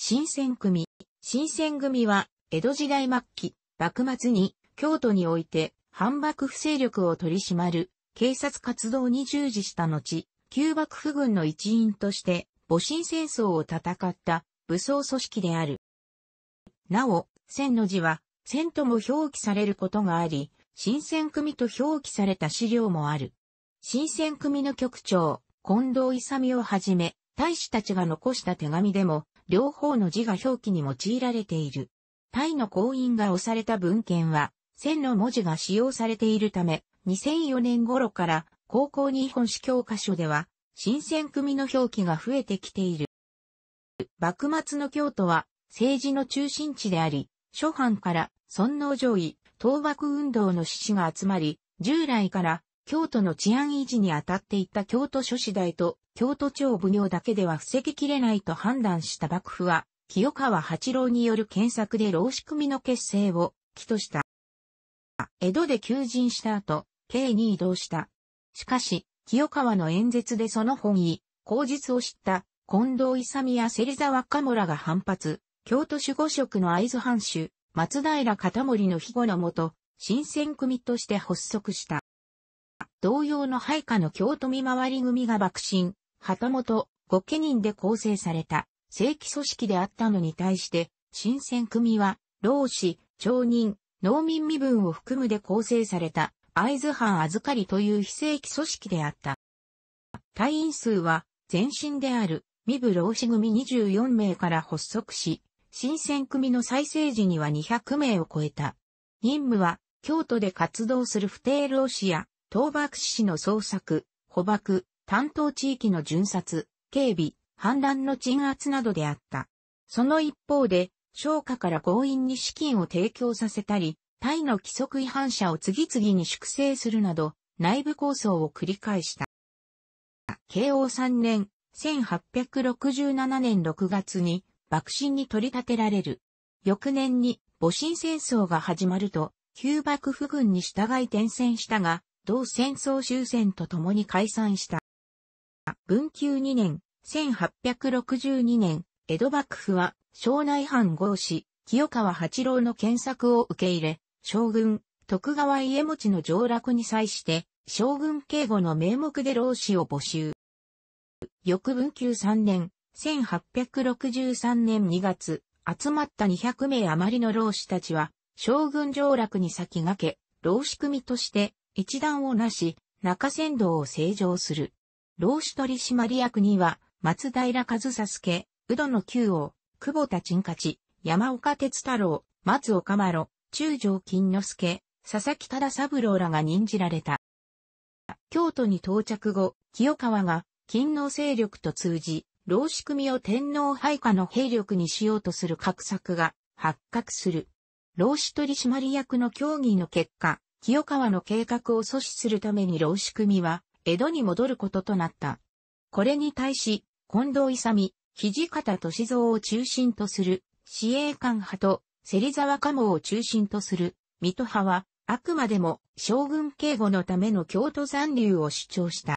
新選組。新選組は、江戸時代末期、幕末に、京都において、反幕府勢力を取り締まる、警察活動に従事した後、旧幕府軍の一員として、戊辰戦争を戦った武装組織である。なお、千の字は、千とも表記されることがあり、新選組と表記された資料もある。新選組の局長、近藤勇をはじめ、大使たちが残した手紙でも、両方の字が表記に用いられている。タイの行員が押された文献は、線の文字が使用されているため、2004年頃から高校日本史教科書では、新選組の表記が増えてきている。幕末の京都は政治の中心地であり、諸藩から尊王上位、倒幕運動の志士が集まり、従来から京都の治安維持に当たっていた京都諸次第と京都庁奉行だけでは防ぎきれないと判断した幕府は、清川八郎による検索で老子組の結成を、起とした。江戸で求人した後、京に移動した。しかし、清川の演説でその本意、口実を知った近藤勇や芹沢鴨らが反発、京都守護職の会津藩主、松平片森の庇護のもと、新選組として発足した。同様の配下の京都見回り組が爆心、旗本、御家人で構成された正規組織であったのに対して、新選組は、老子、町人、農民身分を含むで構成された会津藩預かりという非正規組織であった。隊員数は前身である身部老子組24名から発足し、新選組の再生時には200名を超えた。任務は京都で活動する不定老子や倒幕志士の創作、捕獲、担当地域の巡察、警備、反乱の鎮圧などであった。その一方で、商家から強引に資金を提供させたり、タイの規則違反者を次々に粛清するなど、内部抗争を繰り返した。慶応3年、1867年6月に、幕臣に取り立てられる。翌年に、戊辰戦争が始まると、旧幕府軍に従い転戦したが、同戦争終戦とともに解散した。文久2年、1862年、江戸幕府は、庄内藩合士、清川八郎の検索を受け入れ、将軍、徳川家持の上落に際して、将軍警護の名目で老子を募集。翌文久3年、1863年2月、集まった200名余りの老子たちは、将軍上落に先駆け、老子組として、一段をなし、中山道を成城する。老子取締役には、松平和佐助、宇戸の九王、久保田陳勝、山岡哲太郎、松岡麻呂、中条金之助、佐々木忠三郎らが任じられた。京都に到着後、清川が、金の勢力と通じ、老子組を天皇配下の兵力にしようとする画策が発覚する。老子取締役の協議の結果、清川の計画を阻止するために老子組は、江戸に戻ることとなった。これに対し、近藤勇、土方歳三を中心とする、市営官派と、芹沢鴨を中心とする、水戸派は、あくまでも将軍警護のための京都残留を主張した。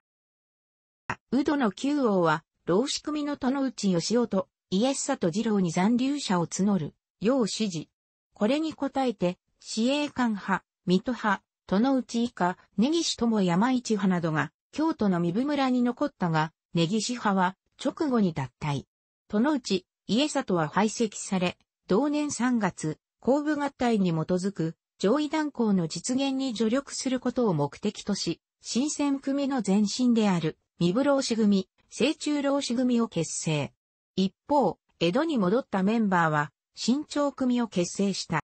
宇ドの九王は、老仕組の戸内義夫と、イエス。サと次郎に残留者を募る、よう指示。これに応えて、市営官派、水戸派、戸内以下、根岸とも山市派などが、京都の三部村に残ったが、根岸派は直後に脱退。そのうち、家里は排斥され、同年3月、後部合体に基づく上位断交の実現に助力することを目的とし、新選組の前身である、三部老子組、清中老子組を結成。一方、江戸に戻ったメンバーは、新潮組を結成した。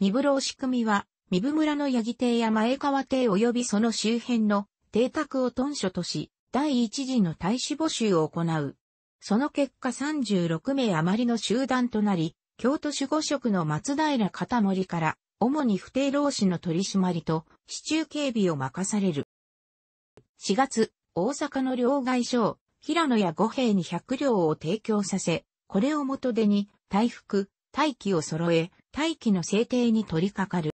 三部老子組は、三部村の八木邸や前川邸及びその周辺の邸宅を頓書とし、第一次の大使募集を行う。その結果36名余りの集団となり、京都守護職の松平片森から、主に不定老子の取り締まりと、市中警備を任される。4月、大阪の両外省、平野や五兵に百両を提供させ、これを元手に、大福、大器を揃え、大器の制定に取り掛かる。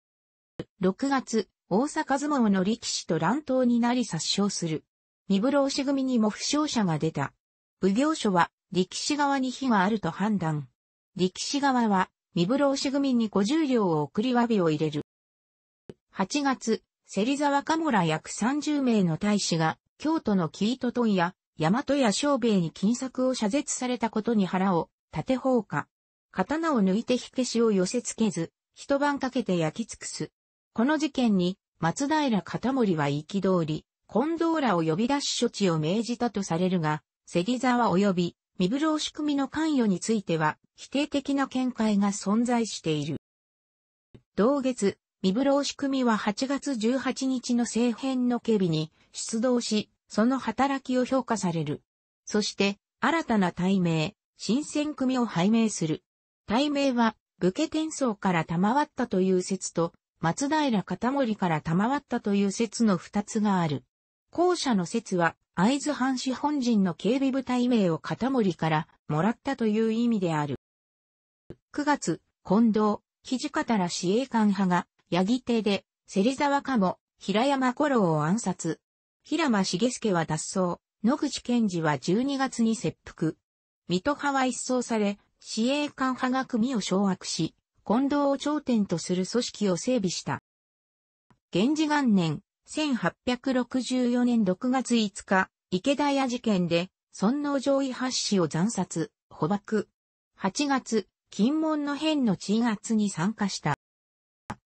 6月、大阪相撲の力士と乱闘になり殺傷する。三部老氏組にも負傷者が出た。奉行所は力士側に非があると判断。力士側は三部老氏組に50両を送り詫びを入れる。8月、芹沢カモ約30名の大使が京都のキートトンや大和や小兵に金策を射絶されたことに腹を立て放火。刀を抜いて火消しを寄せ付けず、一晩かけて焼き尽くす。この事件に、松平片森は憤り、近藤らを呼び出し処置を命じたとされるが、関沢及び身室仕組みの関与については否定的な見解が存在している。同月、身室仕組みは8月18日の政変の警備に出動し、その働きを評価される。そして、新たな大名、新選組を拝命する。大名は、武家転送から賜ったという説と、松平片森から賜ったという説の二つがある。後者の説は、会津藩士本人の警備部隊名を片森からもらったという意味である。9月、近藤、土方ら司令官派が、八木邸で、芹沢鴨、平山五郎を暗殺。平間茂助は脱走。野口健治は12月に切腹。水戸派は一掃され、市営官派が組を掌握し、近藤を頂点とする組織を整備した。源氏元年、1864年6月5日、池田屋事件で、尊王上位八氏を斬殺、捕獲。8月、金門の変の鎮圧に参加した。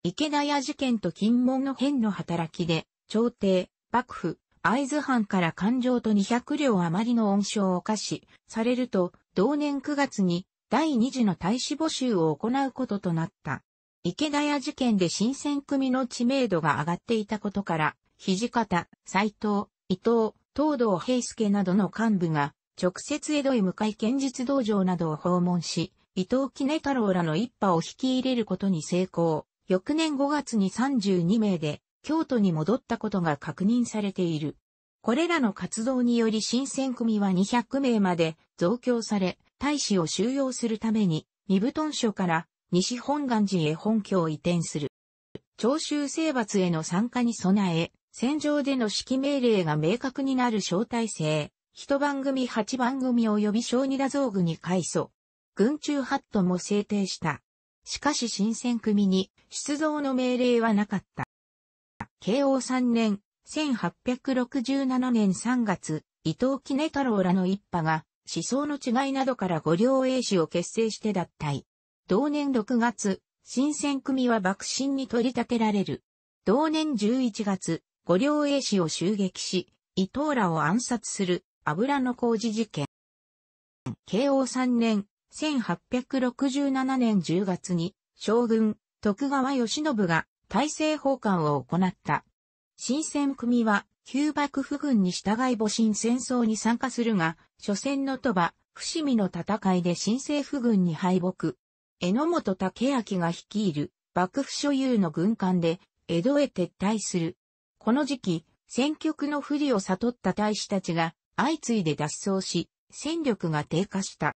池田屋事件と金門の変の働きで、朝廷、幕府、会津藩から勘定と200両余りの恩賞を課し、されると、同年9月に第二次の大使募集を行うこととなった。池田屋事件で新選組の知名度が上がっていたことから、土方、斎藤、伊藤、東堂平介などの幹部が、直接江戸へ向かい剣術道場などを訪問し、伊藤杵太郎らの一派を引き入れることに成功。翌年5月に32名で、京都に戻ったことが確認されている。これらの活動により新選組は200名まで増強され、大使を収容するために、ミブトン署から西本願寺へ本拠を移転する。徴収征伐への参加に備え、戦場での指揮命令が明確になる招待制、一番組八番組及び小二打造具に改装。軍中ハットも制定した。しかし新選組に出動の命令はなかった。慶応3年、1867年3月、伊藤杵太郎らの一派が思想の違いなどから五両英氏を結成して脱退。同年6月、新選組は幕臣に取り立てられる。同年11月、五両英氏を襲撃し、伊藤らを暗殺する油の工事事件。慶応3年、1867年10月に、将軍、徳川義信が大政奉還を行った。新選組は旧幕府軍に従い戊辰戦争に参加するが、初戦の鳥羽、伏見の戦いで新政府軍に敗北。榎本武明が率いる幕府所有の軍艦で江戸へ撤退する。この時期、戦局の不利を悟った大使たちが相次いで脱走し、戦力が低下した。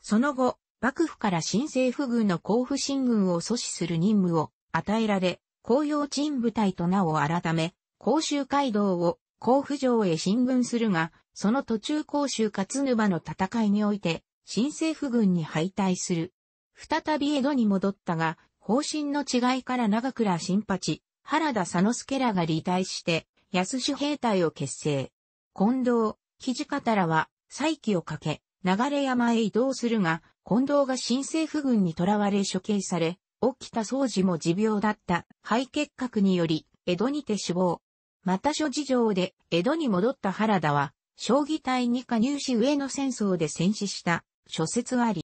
その後、幕府から新政府軍の甲府新軍を阻止する任務を与えられ、公用鎮部隊と名を改め、甲州街道を甲府城へ進軍するが、その途中甲州勝沼の戦いにおいて、新政府軍に敗退する。再び江戸に戻ったが、方針の違いから長倉新八、原田佐之助らが離退して、安守兵隊を結成。近藤、木地方らは、再起をかけ、流山へ移動するが、近藤が新政府軍に囚われ処刑され、起きた掃除も持病だった肺結核により、江戸にて死亡。また諸事情で江戸に戻った原田は、将棋隊に加入し上野戦争で戦死した諸説あり。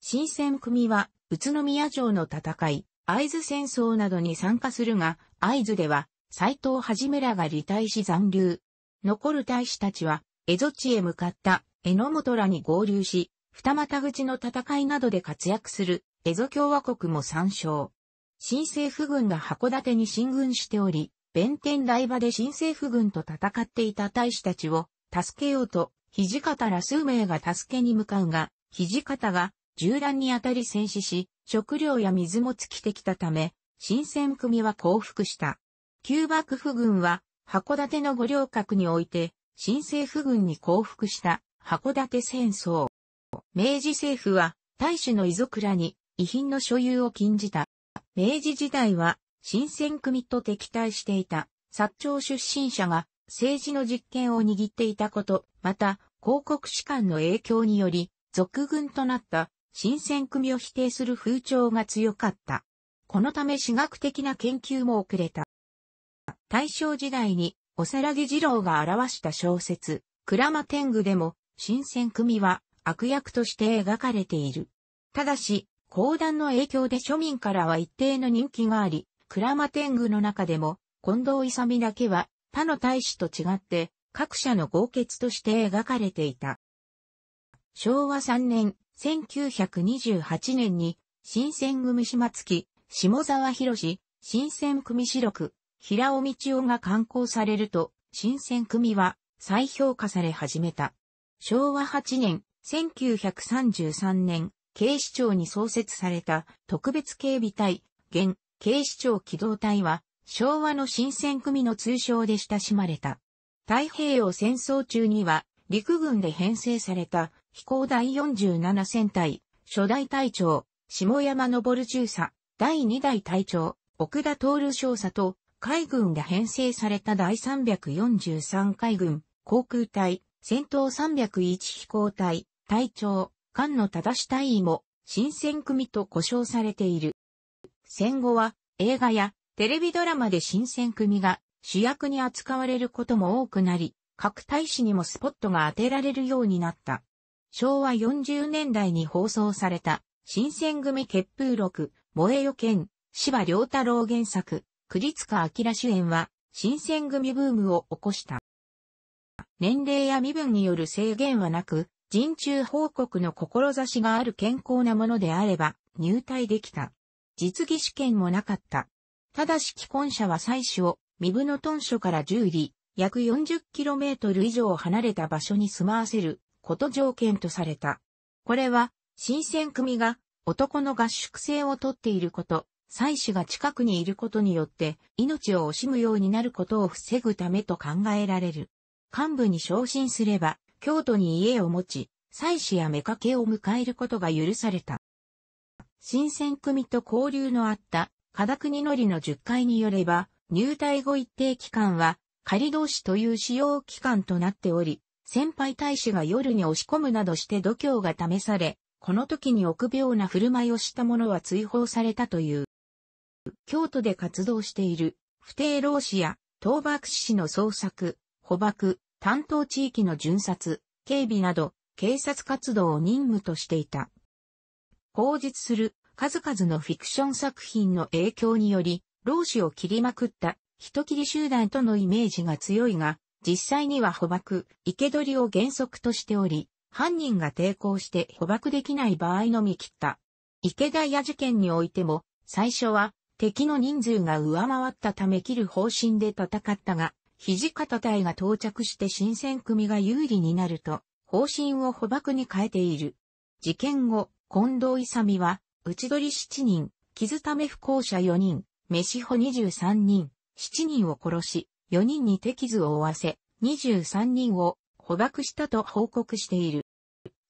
新選組は宇都宮城の戦い、会津戦争などに参加するが、会津では斎藤はじめらが離退し残留。残る大使たちは、江戸地へ向かった榎本らに合流し、二股口の戦いなどで活躍する江戸共和国も参照。新政府軍が函館に進軍しており、弁天台場で新政府軍と戦っていた大使たちを助けようと、土方ら数名が助けに向かうが、土方が銃弾に当たり戦死し、食料や水も尽きてきたため、新選組は降伏した。旧幕府軍は、函館の五稜郭において、新政府軍に降伏した函館戦争。明治政府は、大使の遺族らに遺品の所有を禁じた。明治時代は、新選組と敵対していた、薩長出身者が政治の実権を握っていたこと、また、広告士官の影響により、俗軍となった新選組を否定する風潮が強かった。このため私学的な研究も遅れた。大正時代に、おさらぎ二郎が表した小説、鞍馬天狗でも、新選組は悪役として描かれている。ただし、講談の影響で庶民からは一定の人気があり、ラマ天狗の中でも、近藤勇だけは他の大使と違って各社の合傑として描かれていた。昭和3年、1928年に、新選組島月、下沢博新選組四六、平尾道夫が刊行されると、新選組は再評価され始めた。昭和8年、1933年、警視庁に創設された特別警備隊、現、警視庁機動隊は、昭和の新選組の通称で親しまれた。太平洋戦争中には、陸軍で編成された、飛行第47戦隊、初代隊長、下山昇中佐、第2代隊長、奥田徹少佐と、海軍で編成された第343海軍、航空隊、戦闘301飛行隊、隊長、菅野正隊員も、新選組と呼称されている。戦後は映画やテレビドラマで新選組が主役に扱われることも多くなり、各大使にもスポットが当てられるようになった。昭和40年代に放送された新選組結風録、萌えよ剣、芝良太郎原作、栗塚明主演は新選組ブームを起こした。年齢や身分による制限はなく、人中報告の志がある健康なものであれば入隊できた。実技試験もなかった。ただし既婚者は妻子を、身分の豚所から10里、約 40km 以上離れた場所に住まわせること条件とされた。これは、新選組が男の合宿制をとっていること、妻子が近くにいることによって命を惜しむようになることを防ぐためと考えられる。幹部に昇進すれば、京都に家を持ち、妻子や妾を迎えることが許された。新選組と交流のあった、学。田国りの10回によれば、入隊後一定期間は、仮同士という使用期間となっており、先輩大使が夜に押し込むなどして度胸が試され、この時に臆病な振る舞いをした者は追放されたという。京都で活動している、不定老子や、倒幕志士の捜索、捕縛、担当地域の巡察、警備など、警察活動を任務としていた。放実する数々のフィクション作品の影響により、老子を切りまくった人切り集団とのイメージが強いが、実際には捕獲、生け捕りを原則としており、犯人が抵抗して捕獲できない場合のみ切った。池田屋事件においても、最初は敵の人数が上回ったため切る方針で戦ったが、土方隊が到着して新選組が有利になると、方針を捕獲に変えている。事件後、近藤勇は、内取7人、傷ため不幸者4人、飯穂23人、7人を殺し、4人に手傷を負わせ、23人を捕獲したと報告している。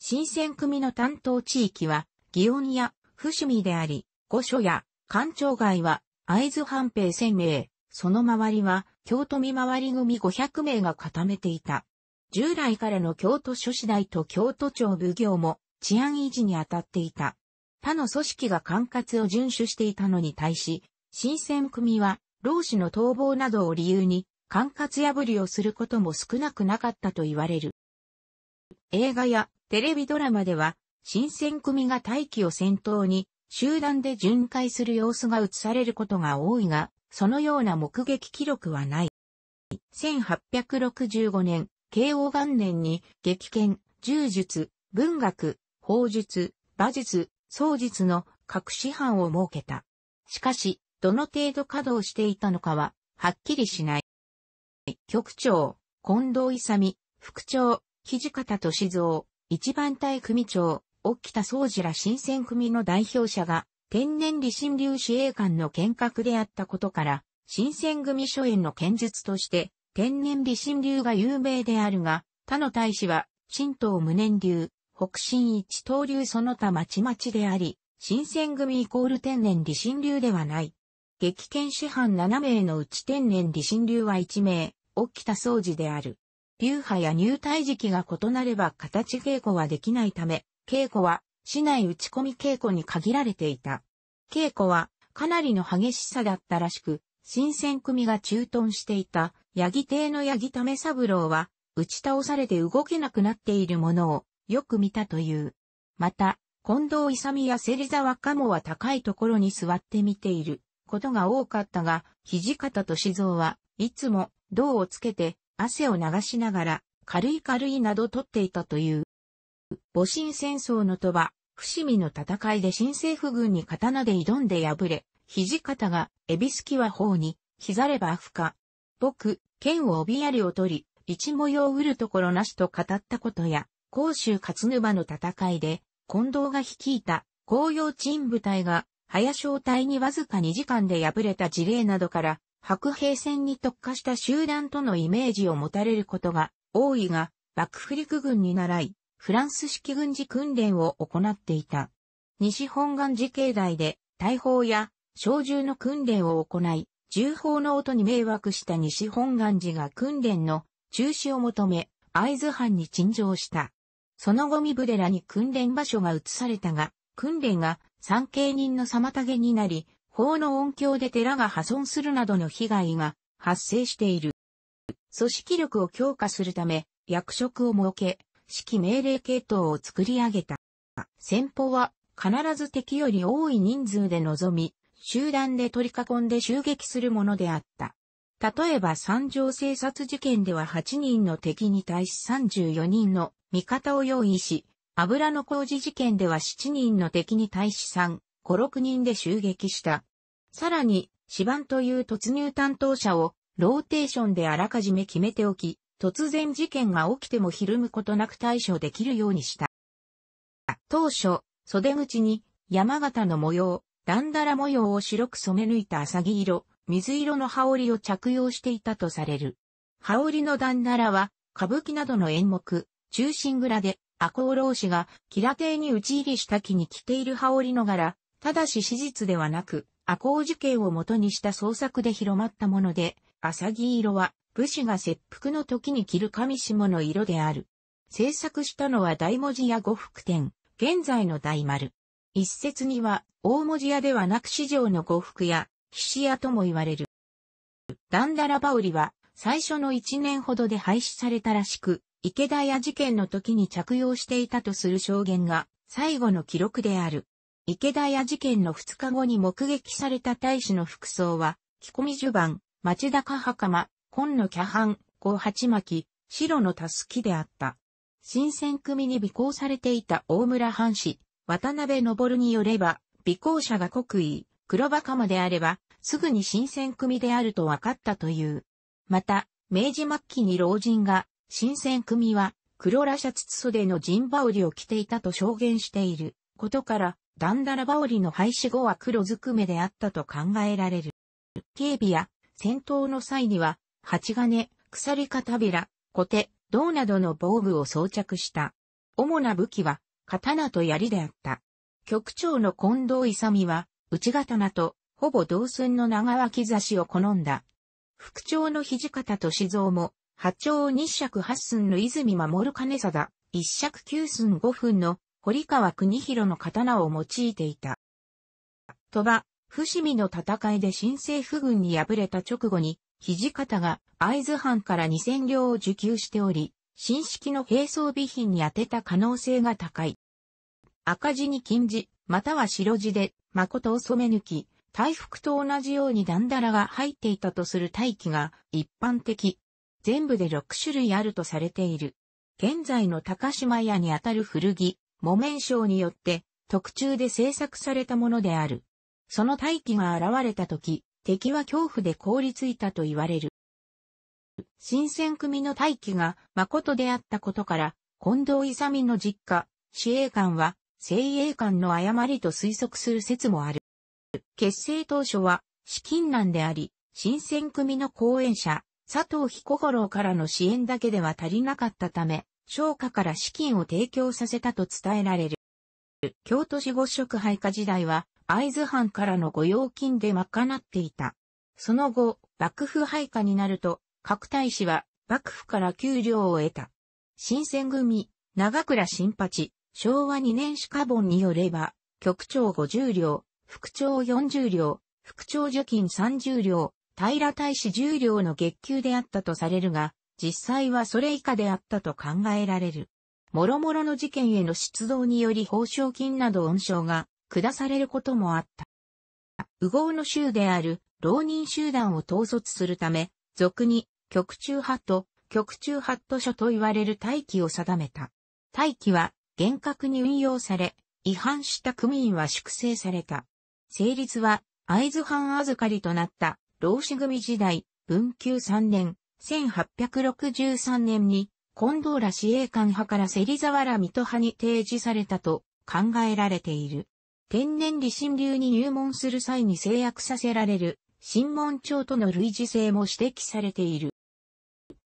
新選組の担当地域は、祇園や伏見であり、御所や官庁街は、会津藩兵1000名、その周りは、京都見回り組500名が固めていた。従来からの京都諸次第と京都庁奉行も治安維持に当たっていた。他の組織が管轄を遵守していたのに対し、新選組は、老子の逃亡などを理由に、管轄破りをすることも少なくなかったと言われる。映画やテレビドラマでは、新選組が大気を先頭に、集団で巡回する様子が映されることが多いが、そのような目撃記録はない。1865年、慶応元年に、劇剣、柔術、文学、法術、馬術、創術の各師範を設けた。しかし、どの程度稼働していたのかは、はっきりしない。局長、近藤勇、副長、土方歳三、一番隊組長、沖田総司ら新選組の代表者が、天然理心流司令官の見学であったことから、新選組初演の剣術として、天然理心流が有名であるが、他の大使は、神道無念流、北進一刀流その他まちまちであり、新選組イコール天然理心流ではない。激剣師範7名のうち天然理心流は1名、起きた掃除である。流派や入退時期が異なれば形稽古はできないため、稽古は市内打ち込み稽古に限られていた。稽古はかなりの激しさだったらしく、新選組が駐屯していた八木邸の八木為三郎は、打ち倒されて動けなくなっているものをよく見たという。また、近藤勇や芹沢鴨は高いところに座って見ていることが多かったが、土方歳三はいつも銅をつけて汗を流しながら軽い軽いなど取っていたという。戊辰戦争の鳥羽、伏見の戦いで新政府軍に刀で挑んで敗れ、土方が、エビスキは方に、膝れば不可。僕、剣を帯やりを取り、一模様売るところなしと語ったことや、甲州勝沼の戦いで、近藤が率いた紅葉鎮部隊が、早小隊にわずか2時間で敗れた事例などから、白兵戦に特化した集団とのイメージを持たれることが多いが、幕府陸軍に習い、フランス式軍事訓練を行っていた。西本願寺境内で、大砲や小銃の訓練を行い、銃砲の音に迷惑した西本願寺が訓練の中止を求め、合津藩に陳情した。その後ミブレラに訓練場所が移されたが、訓練が参詣人の妨げになり、法の音響で寺が破損するなどの被害が発生している。組織力を強化するため、役職を設け、指揮命令系統を作り上げた。先方は必ず敵より多い人数で臨み、集団で取り囲んで襲撃するものであった。例えば三条警察事件では8人の敵に対し34人の味方を用意し、油の工事事件では7人の敵に対し3、5、6人で襲撃した。さらに、四番という突入担当者をローテーションであらかじめ決めておき、突然事件が起きてもひるむことなく対処できるようにした。当初、袖口に山形の模様、段だら模様を白く染め抜いた浅木色、水色の羽織を着用していたとされる。羽織の段ならは、歌舞伎などの演目、中心蔵で、赤穂浪士が、吉良邸に打ち入りした木に着ている羽織の柄、ただし史実ではなく、赤穂事件を元にした創作で広まったもので、浅木色は、武士が切腹の時に着る上下の色である。制作したのは大文字屋呉服店、現在の大丸。一説には、大文字屋ではなく市場の呉服屋、ヒ屋とも言われる。ダンダラバウリは最初の1年ほどで廃止されたらしく、池田屋事件の時に着用していたとする証言が最後の記録である。池田屋事件の2日後に目撃された大使の服装は、着込み襦袢、町高袴、紺のキャハン、五八巻、白のたすきであった。新選組に尾行されていた大村藩士、渡辺昇によれば、尾行者が国威、黒バカマであれば、すぐに新選組であると分かったという。また、明治末期に老人が、新選組は、黒羅シャツ袖の陣羽織を着ていたと証言していることから、ダンダラ羽織の廃止後は黒ずくめであったと考えられる。警備や戦闘の際には、鉢金、鎖片びら、小手、銅などの防具を装着した。主な武器は、刀と槍であった。局長の近藤勇は、内刀とほぼ同寸の長脇差しを好んだ。副長の土方と志三も、八丁二尺八寸の泉守兼貞、一尺九寸五分の堀川国広の刀を用いていた。鳥羽、伏見の戦いで新政府軍に敗れた直後に、土方が会津藩から二千両を受給しており、新式の兵装備品に当てた可能性が高い。赤字に禁じ、または白地で、誠を染め抜き、大服と同じように段ダラが入っていたとする大器が一般的。全部で6種類あるとされている。現在の高島屋にあたる古着、木綿商によって特注で制作されたものである。その大器が現れた時、敵は恐怖で凍りついたと言われる。新選組の大器が誠であったことから、近藤勇の実家、司令官は精鋭間の誤りと推測する説もある。結成当初は資金難であり、新選組の後援者、佐藤彦五郎からの支援だけでは足りなかったため、商家から資金を提供させたと伝えられる。京都市五色配下時代は、会津藩からの御用金で賄っていた。その後、幕府配下になると、各大使は幕府から給料を得た。新選組、長倉新八、昭和2年史家本によれば、局長50両、副長40両、副長受金30両、平大使10両の月給であったとされるが、実際はそれ以下であったと考えられる。諸々の事件への出動により報奨金など恩賞が下されることもあった。右合の州である浪人集団を統率するため、俗に局中派と局中派と書と言われる大器を定めた。大器は厳格に運用され、違反した組員は粛清された。成立は、会津藩預かりとなった、老子組時代、文久3年、1863年に、近藤ら司令官派から芹沢ら水戸派に提示されたと考えられている。天然理心流に入門する際に制約させられる、新門長との類似性も指摘されている。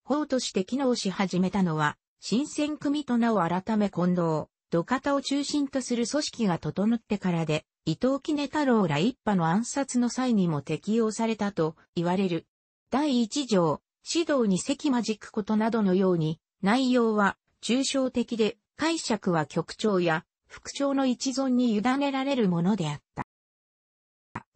法として機能し始めたのは、新選組と名を改め近藤、土方を中心とする組織が整ってからで、伊藤杵太郎ら一派の暗殺の際にも適用されたと言われる。第一条、指導に席まじくことなどのように、内容は抽象的で解釈は局長や副長の一存に委ねられるものであった。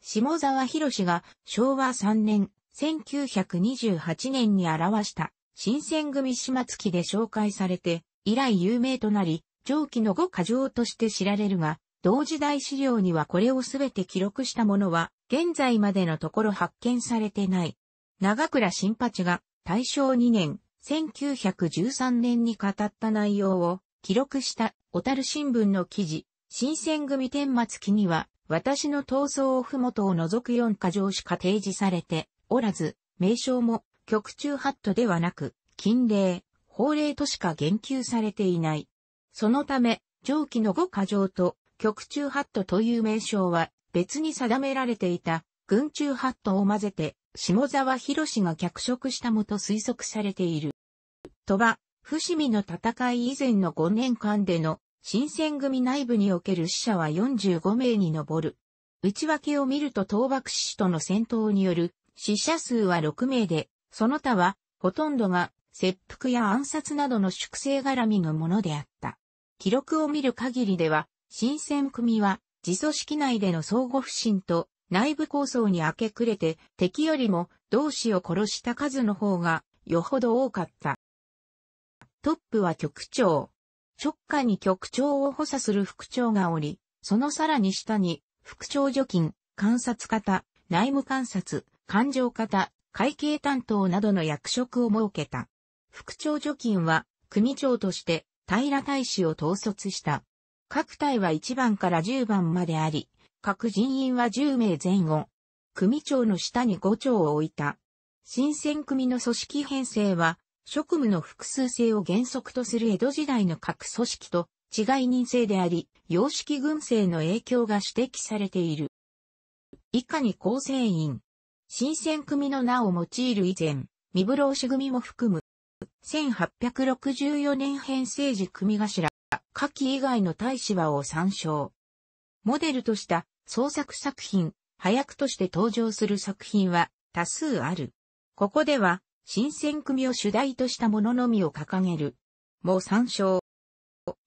下沢博が昭和3年1928年に表した新選組始末期で紹介されて、以来有名となり、上記の五過剰として知られるが、同時代資料にはこれをすべて記録したものは、現在までのところ発見されてない。長倉新八が大正2年、1913年に語った内容を記録した小樽新聞の記事、新選組天末期には、私の闘争をふもとを除く4箇条しか提示されておらず、名称も極中ハットではなく、禁令、法令としか言及されていない。そのため、上記の五過剰と極中ハットという名称は別に定められていた群中ハットを混ぜて下沢博が脚色したもと推測されている。鳥羽、伏見の戦い以前の5年間での新選組内部における死者は45名に上る。内訳を見ると倒幕死との戦闘による死者数は6名で、その他は、ほとんどが、切腹や暗殺などの粛清絡みのものであった。記録を見る限りでは、新選組は、自組織内での相互不信と、内部構想に明け暮れて、敵よりも、同志を殺した数の方が、よほど多かった。トップは局長。直下に局長を補佐する副長がおり、そのさらに下に、副長助菌、観察方、内務観察、感情方、会計担当などの役職を設けた。副長助金は、組長として、平大使を統率した。各隊は1番から10番まであり、各人員は10名前後。組長の下に5長を置いた。新選組の組織編成は、職務の複数性を原則とする江戸時代の各組織と違い任性であり、様式群生の影響が指摘されている。以下に構成員、新選組の名を用いる以前、三部老主組も含む、1864年編成時組頭、夏季以外の大使話を参照。モデルとした創作作品、早くとして登場する作品は多数ある。ここでは、新選組を主題としたもののみを掲げる。もう参照。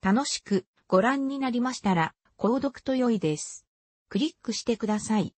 楽しくご覧になりましたら、購読と良いです。クリックしてください。